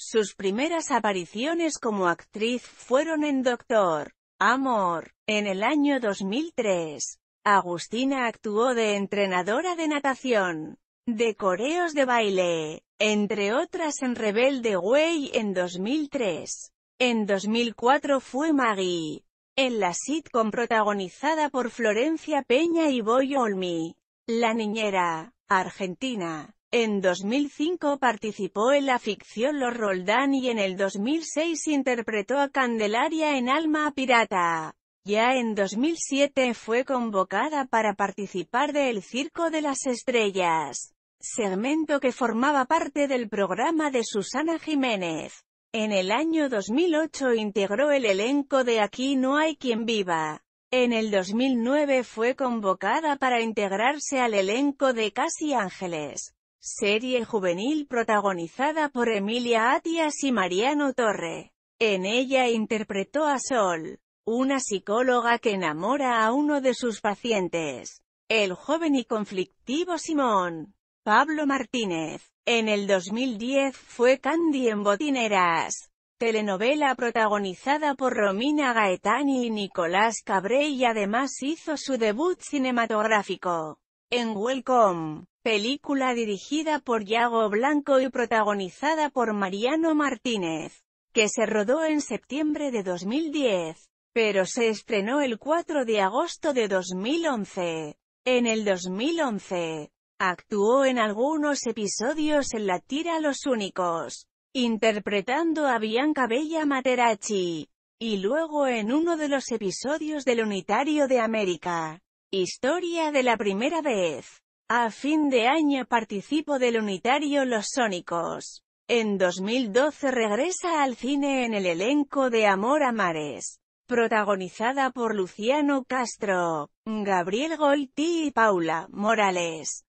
Sus primeras apariciones como actriz fueron en Doctor Amor, en el año 2003. Agustina actuó de entrenadora de natación, de coreos de baile, entre otras en Rebelde Way en 2003. En 2004 fue Maggie, en la sitcom protagonizada por Florencia Peña y Boy Olmi, la niñera, argentina. En 2005 participó en la ficción Los Roldán y en el 2006 interpretó a Candelaria en Alma Pirata. Ya en 2007 fue convocada para participar de El Circo de las Estrellas, segmento que formaba parte del programa de Susana Jiménez. En el año 2008 integró el elenco de Aquí no hay quien viva. En el 2009 fue convocada para integrarse al elenco de Casi Ángeles serie juvenil protagonizada por Emilia Atias y Mariano Torre. En ella interpretó a Sol, una psicóloga que enamora a uno de sus pacientes, el joven y conflictivo Simón. Pablo Martínez. En el 2010 fue Candy en Botineras, telenovela protagonizada por Romina Gaetani y Nicolás Cabré y además hizo su debut cinematográfico. En Welcome, película dirigida por Yago Blanco y protagonizada por Mariano Martínez, que se rodó en septiembre de 2010, pero se estrenó el 4 de agosto de 2011. En el 2011, actuó en algunos episodios en la tira Los Únicos, interpretando a Bianca Bella Materachi, y luego en uno de los episodios del Unitario de América. Historia de la primera vez. A fin de año participo del unitario Los Sónicos. En 2012 regresa al cine en el elenco de Amor a Mares, protagonizada por Luciano Castro, Gabriel Golti y Paula Morales.